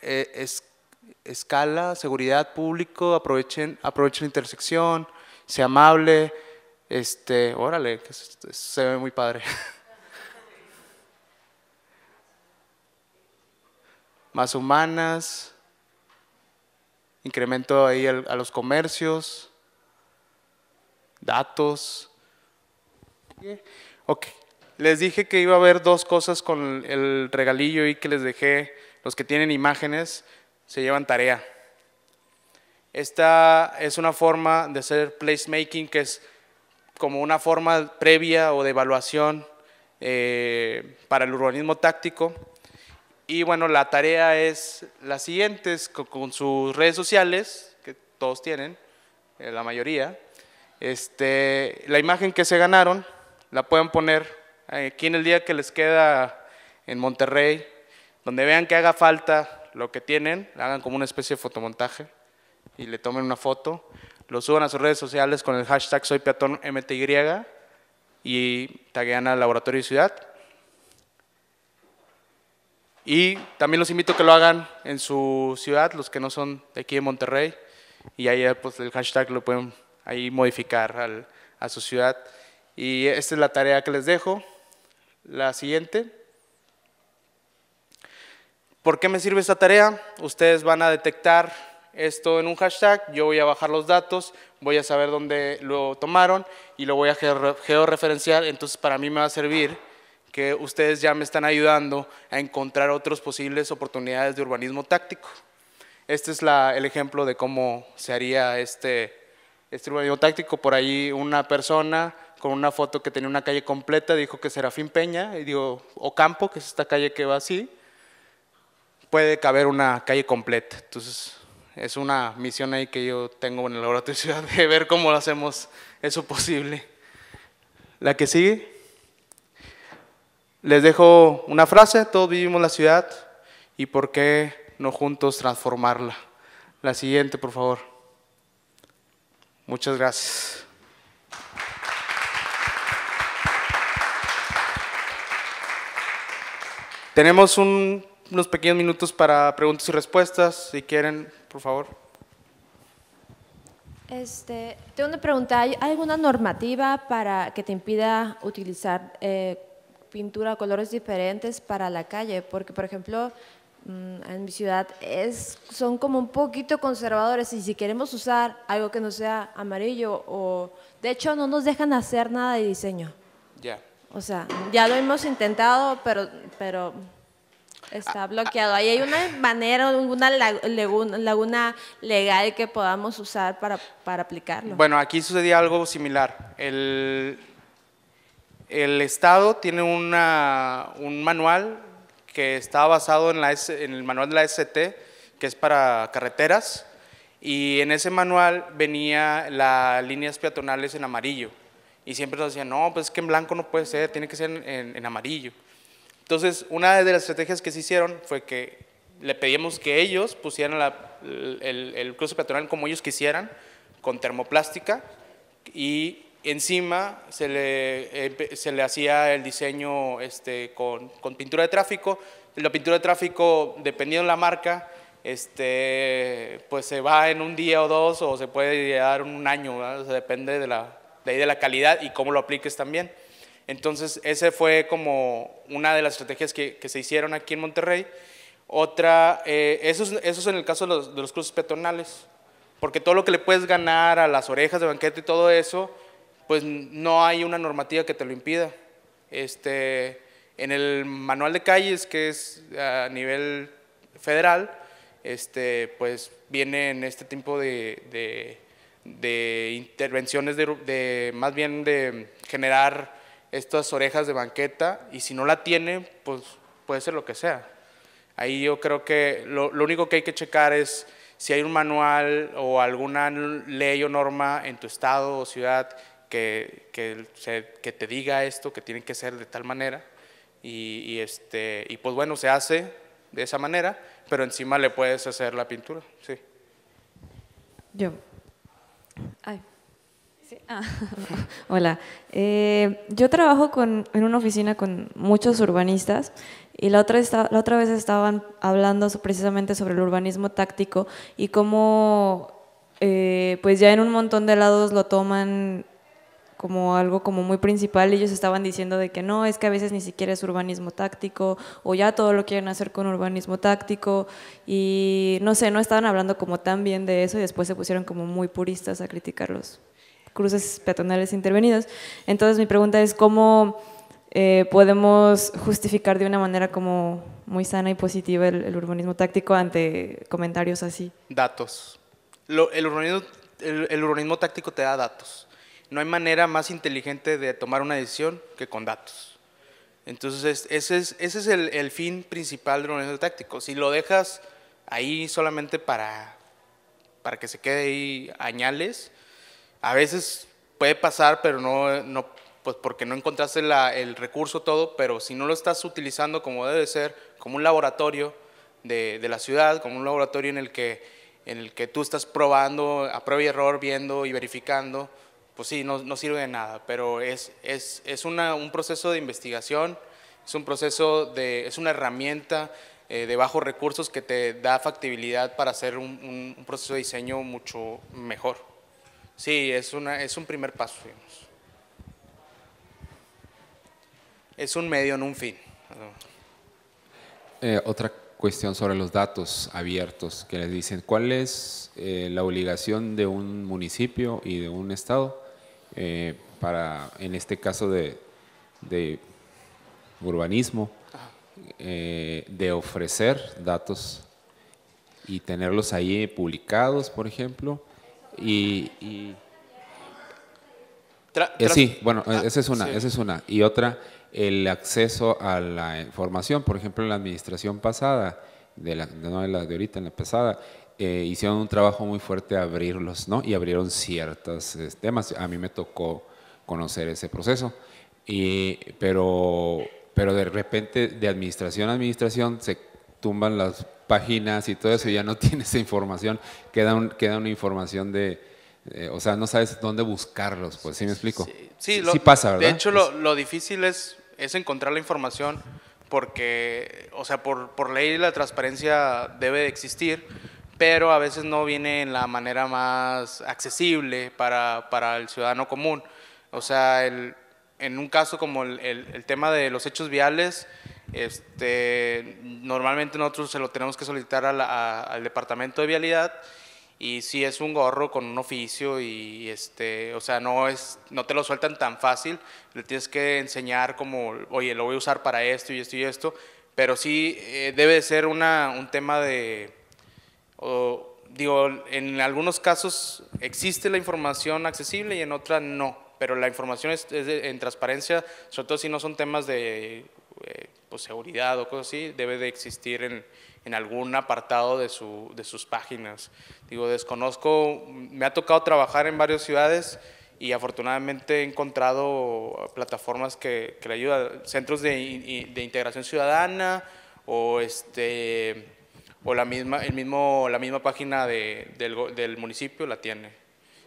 eh, escala, seguridad público, aprovechen, la intersección, sea amable, este, órale, que se, ve muy padre. Más humanas, incremento ahí a los comercios, datos, Ok, les dije que iba a haber dos cosas con el regalillo y que les dejé, los que tienen imágenes se llevan tarea. Esta es una forma de hacer placemaking que es como una forma previa o de evaluación eh, para el urbanismo táctico. Y bueno, la tarea es la siguiente, con, sus redes sociales, que todos tienen, eh, la mayoría, este, la imagen que se ganaron, la pueden poner aquí en el día que les queda en Monterrey, donde vean que haga falta lo que tienen, hagan como una especie de fotomontaje y le tomen una foto, lo suban a sus redes sociales con el hashtag soy peatón mt y taguean al laboratorio ciudad. Y también los invito a que lo hagan en su ciudad, los que no son de aquí de Monterrey, y ahí pues, el hashtag lo pueden ahí modificar a su ciudad. Y esta es la tarea que les dejo. La siguiente. ¿Por qué me sirve esta tarea? Ustedes van a detectar esto en un hashtag, yo voy a bajar los datos, voy a saber dónde lo tomaron y lo voy a georreferenciar, entonces para mí me va a servir que ustedes ya me están ayudando a encontrar otras posibles oportunidades de urbanismo táctico. Este es el ejemplo de cómo se haría este, este urbanismo táctico. Por ahí una persona con una foto que tenía una calle completa, dijo que Serafín Peña, y digo, Ocampo, que es esta calle que va así, puede caber una calle completa. Entonces, es una misión ahí que yo tengo en el Laboratorio de Ciudad de ver cómo hacemos eso posible. La que sigue. Les dejo una frase, todos vivimos la ciudad y por qué no juntos transformarla. La siguiente, por favor. Muchas gracias. Tenemos unos pequeños minutos para preguntas y respuestas, si quieren, por favor. Este, tengo una pregunta, ¿hay alguna normativa para que te impida utilizar eh, pintura o colores diferentes para la calle? Porque, por ejemplo, mm, en mi ciudad es, son como un poquito conservadores y si queremos usar algo que no sea amarillo o de hecho no nos dejan hacer nada de diseño. Ya. O sea, ya lo hemos intentado, pero, pero está ah, ah. bloqueado. Ahí hay una manera, una laguna legal que podamos usar para, para aplicarlo. Bueno, aquí sucedía algo similar. El, Estado tiene una, un manual que está basado en, la en el manual de la ST, que es para carreteras, y en ese manual venía las líneas peatonales en amarillo. Y siempre nos decían, no, pues es que en blanco no puede ser, tiene que ser en, amarillo. Entonces, una de las estrategias que se hicieron fue que le pedimos que ellos pusieran el, el, cruce peatonal como ellos quisieran, con termoplástica, y encima se le, eh, se le hacía el diseño este, con, con, pintura de tráfico. La pintura de tráfico, dependiendo de la marca, este, pues se va en un día o dos, o se puede dar un año, o depende de la, de ahí de la calidad y cómo lo apliques también. Entonces, esa fue como una de las estrategias que, que se hicieron aquí en Monterrey. Otra, eh, eso, es, en el caso de los, de los, cruces peatonales, porque todo lo que le puedes ganar a las orejas de banquete y todo eso, pues no hay una normativa que te lo impida. Este, en el manual de calles, que es a nivel federal, este, pues viene en este tipo de de intervenciones de, más bien de generar estas orejas de banqueta y si no la tiene, pues puede ser lo que sea. Ahí yo creo que lo, lo único que hay que checar es si hay un manual o alguna ley o norma en tu estado o ciudad que, que, se, que te diga esto, que tiene que ser de tal manera. Y, y, este, y pues bueno, se hace de esa manera, pero encima le puedes hacer la pintura, sí. Yo. Ah. Hola. Eh, yo trabajo en una oficina con muchos urbanistas y la otra, la otra vez estaban hablando precisamente sobre el urbanismo táctico y cómo eh, pues ya en un montón de lados lo toman como algo como muy principal. Ellos estaban diciendo de que no, es que a veces ni siquiera es urbanismo táctico o ya todo lo quieren hacer con urbanismo táctico y no sé, no estaban hablando como tan bien de eso y después se pusieron como muy puristas a criticar los cruces peatonales intervenidos. Entonces mi pregunta es cómo eh, podemos justificar de una manera como muy sana y positiva el, urbanismo táctico ante comentarios así. Datos. el, urbanismo, el urbanismo táctico te da datos no hay manera más inteligente de tomar una decisión que con datos. Entonces, ese es, el, fin principal del organismo táctico. Si lo dejas ahí solamente para, que se quede ahí añales, a veces puede pasar, pero no, pues porque no encontraste el recurso todo, pero si no lo estás utilizando como debe ser, como un laboratorio de, la ciudad, como un laboratorio en el que en el que tú estás probando, a prueba y error, viendo y verificando, pues sí, no, sirve de nada, pero es, es, un proceso de investigación, es un proceso de, es una herramienta eh, de bajos recursos que te da factibilidad para hacer un, proceso de diseño mucho mejor. Sí, es, una, es un primer paso, Es un medio, en un fin. Eh, otra cuestión sobre los datos abiertos que les dicen, ¿cuál es eh, la obligación de un municipio y de un estado eh, para, en este caso de, de urbanismo, eh, de ofrecer datos y tenerlos ahí publicados, por ejemplo, y... Eh, sí, bueno, ah, esa es una, esa es una. Y otra, el acceso a la información, por ejemplo, en la administración pasada, de la, de la de ahorita, en la pasada, eh, hicieron un trabajo muy fuerte abrirlos, ¿no? Y abrieron ciertos eh, temas. A mí me tocó conocer ese proceso. Y, pero, pero de repente, de administración a administración, se tumban las páginas y todo eso, y ya no tienes esa información. Queda, queda una información de, eh, o sea, no sabes dónde buscarlos, pues, ¿sí me explico? Sí, pasa, ¿verdad? De hecho, lo, difícil es, es, encontrar la información porque, o sea, por, por ley la transparencia debe de existir, pero a veces no viene en la manera más accesible para, para el ciudadano común. O sea, el, en un caso como el, el, tema de los hechos viales, este, normalmente nosotros se lo tenemos que solicitar al departamento de vialidad y si sí, es un gorro con un oficio y este, o sea, no es no te lo sueltan tan fácil, le tienes que enseñar como, oye, lo voy a usar para esto y esto y esto, pero sí eh, debe ser una, un tema de digo, en algunos casos existe la información accesible y en otras no, pero la información es, en transparencia, sobre todo si no son temas de eh, pues, seguridad o cosas así, debe de existir en, en algún apartado de, su, de sus páginas. Digo, desconozco, me ha tocado trabajar en varias ciudades y afortunadamente he encontrado plataformas que, que le ayudan, centros de, de integración ciudadana o este o la misma, el mismo, la misma página de, del, municipio la tiene.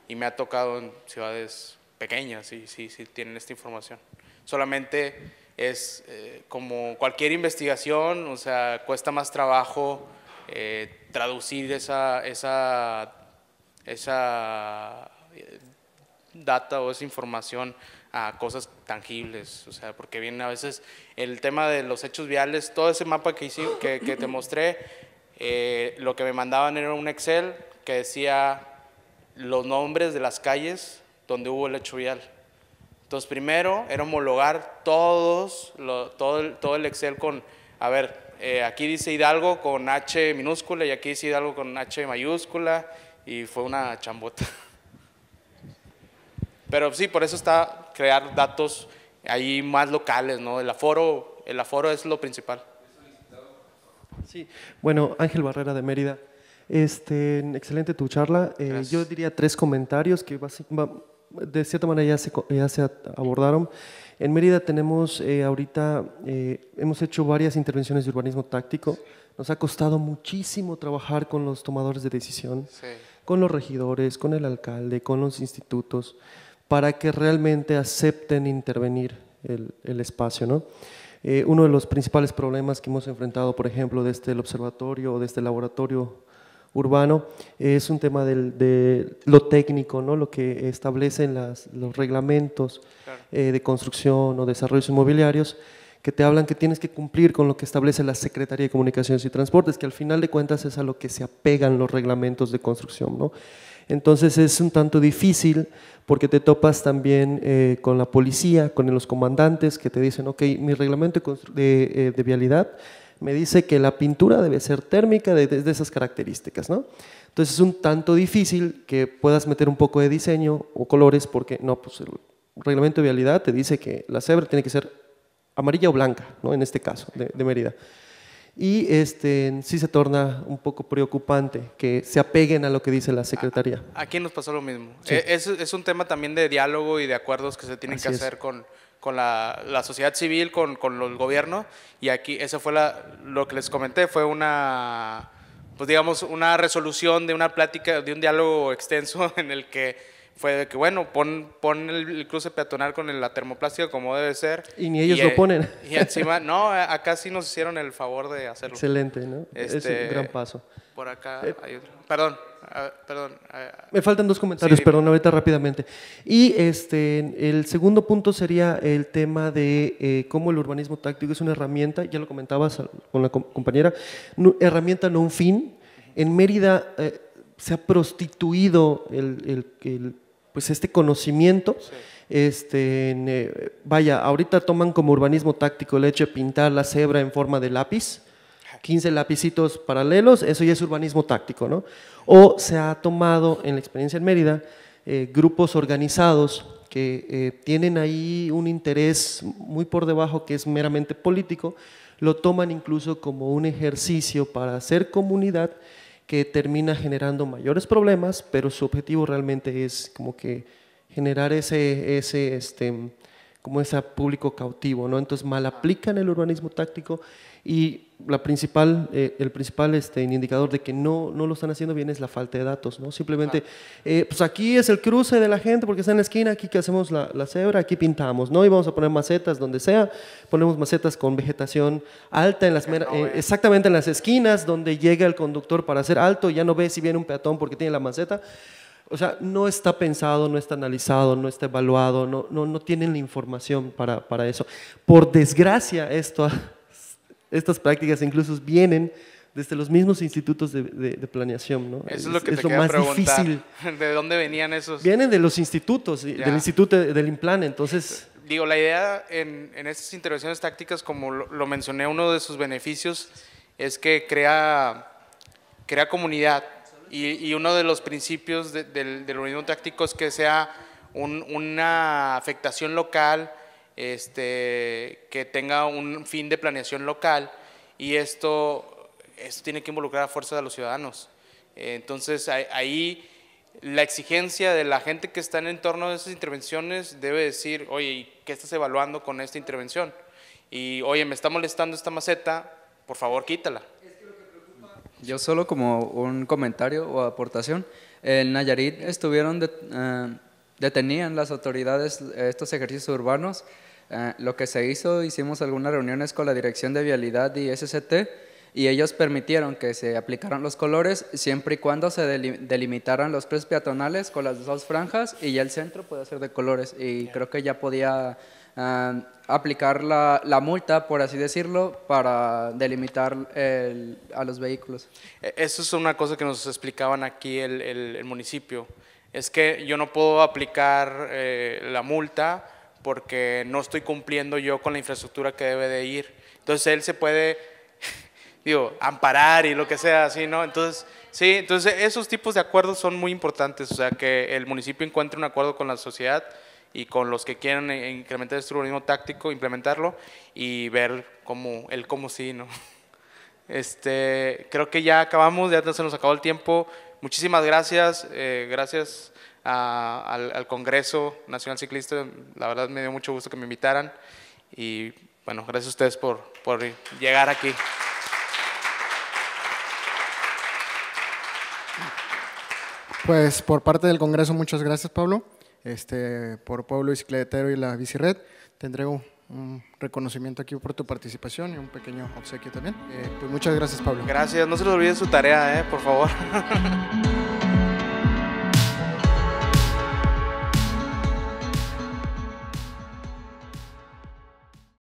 Y me ha tocado en ciudades pequeñas, y sí, sí tienen esta información. Solamente es eh, como cualquier investigación, o sea, cuesta más trabajo eh, traducir esa, esa, esa eh, data o esa información a cosas tangibles, o sea, porque viene a veces el tema de los hechos viales, todo ese mapa que, que, que te mostré, eh, lo que me mandaban era un Excel que decía los nombres de las calles donde hubo el hecho vial. Entonces, primero era homologar todos, todo, el, todo el Excel con, a ver, eh, aquí dice Hidalgo con H minúscula y aquí dice Hidalgo con H mayúscula y fue una chambota. Pero sí, por eso está crear datos ahí más locales, ¿no? El aforo, el aforo es lo principal. Sí, bueno, Ángel Barrera de Mérida. Este, excelente tu charla. Eh, yo diría tres comentarios que de cierta manera ya se, abordaron. En Mérida tenemos eh, ahorita, eh, hemos hecho varias intervenciones de urbanismo táctico. Nos ha costado muchísimo trabajar con los tomadores de decisión, con los regidores, con el alcalde, con los institutos, para que realmente acepten intervenir el, el espacio. ¿no? Eh, uno de los principales problemas que hemos enfrentado, por ejemplo, desde este, el observatorio o desde el este laboratorio urbano, es un tema de lo técnico, ¿no? lo que establecen los reglamentos eh, de construcción o desarrollos inmobiliarios, que te hablan que tienes que cumplir con lo que establece la Secretaría de Comunicaciones y Transportes, que al final de cuentas es a lo que se apegan los reglamentos de construcción. ¿no? Entonces es un tanto difícil porque te topas también eh, con la policía, con los comandantes que te dicen, ok, mi reglamento de, eh, vialidad me dice que la pintura debe ser térmica de, esas características, ¿no? Entonces es un tanto difícil que puedas meter un poco de diseño o colores porque, no, pues el reglamento de vialidad te dice que la cebra tiene que ser amarilla o blanca, ¿no? En este caso, de, de Mérida y este, sí se torna un poco preocupante que se apeguen a lo que dice la Secretaría. Aquí nos pasó lo mismo. E, es, es, un tema también de diálogo y de acuerdos que se tienen que hacer con, con la, la, sociedad civil, con, con el gobierno, y aquí, eso fue lo que les comenté, fue una, pues digamos, una resolución de una plática, de un diálogo extenso en el que fue de que, bueno, pon, el, cruce peatonal con la termoplástica como debe ser. Y ni ellos lo e-, ponen. Y encima, no, acá sí nos hicieron el favor de hacerlo. Excelente, ¿no? es un este, gran paso. Por acá eh, hay otro. Perdón, perdón. me faltan dos comentarios, perdón, ahorita rápidamente. Y este, el segundo punto sería el tema de eh, cómo el urbanismo táctico es una herramienta, ya lo comentabas con la compañera, herramienta no un fin. En Mérida... Eh, se ha prostituido el pues este conocimiento. Este, eh, vaya, ahorita toman como urbanismo táctico el hecho de pintar la cebra en forma de lápiz, 15 lapicitos paralelos, eso ya es urbanismo táctico, ¿no? O se ha tomado en la experiencia en Mérida eh, grupos organizados que eh, tienen ahí un interés muy por debajo que es meramente político, lo toman incluso como un ejercicio para hacer comunidad que termina generando mayores problemas, pero su objetivo realmente es como que generar ese, ese este, como ese público cautivo, ¿no? Entonces mal aplican el urbanismo táctico y la principal, eh, el principal este, indicador de que no, no lo están haciendo bien es la falta de datos, ¿no? Simplemente, eh, pues aquí es el cruce de la gente porque está en la esquina, aquí que hacemos la, cebra, aquí pintamos, ¿no? Y vamos a poner macetas donde sea, ponemos macetas con vegetación alta, en las eh, exactamente en las esquinas donde llega el conductor para hacer alto, ya no ve si viene un peatón porque tiene la maceta. O sea, no está pensado, no está analizado, no está evaluado, no, no, no tienen la información para, para eso. Por desgracia, esto estas prácticas incluso vienen desde los mismos institutos de, planeación. ¿no? Eso es, lo que es más difícil. ¿De dónde venían esos? Vienen de los institutos, del instituto del implante. Entonces, digo, la idea en, estas intervenciones tácticas, como lo, mencioné, uno de sus beneficios es que crea, crea comunidad. Y, uno de los principios del, del táctico es que sea una afectación local, este, que tenga un fin de planeación local y esto, esto tiene que involucrar a fuerza de los ciudadanos. Entonces ahí la exigencia de la gente que está en el entorno de esas intervenciones debe decir, oye, ¿qué estás evaluando con esta intervención? Y, oye, me está molestando esta maceta, por favor, quítala. Yo solo como un comentario o aportación. En Nayarit estuvieron, eh, detenían las autoridades eh, estos ejercicios urbanos eh, lo que se hizo, hicimos algunas reuniones con la Dirección de Vialidad y SCT y ellos permitieron que se aplicaran los colores siempre y cuando se delimitaran los tres peatonales con las dos franjas y ya el centro puede ser de colores y creo que ya podía eh, aplicar la, multa, por así decirlo, para delimitar a los vehículos. E-, eso es una cosa que nos explicaban aquí el, municipio, es que yo no puedo aplicar eh, la multa porque no estoy cumpliendo yo con la infraestructura que debe de ir. Entonces él se puede, digo, amparar y lo que sea, así, ¿no? Entonces, sí, entonces esos tipos de acuerdos son muy importantes, o sea, que el municipio encuentre un acuerdo con la sociedad y con los que quieran eh, incrementar este urbanismo táctico, implementarlo y ver cómo, el cómo sí, ¿no? Este, creo que ya acabamos, ya se nos acabó el tiempo. Muchísimas gracias, eh, gracias al, Congreso Nacional Ciclista. La verdad me dio mucho gusto que me invitaran y bueno, gracias a ustedes por, por llegar aquí. Pues por parte del Congreso, muchas gracias Pablo. Este, por Pueblo Bicicletero y la Bicired, te entrego un reconocimiento aquí por tu participación y un pequeño obsequio también. Eh, pues muchas gracias Pablo. Gracias, no se les olvide su tarea, eh, por favor.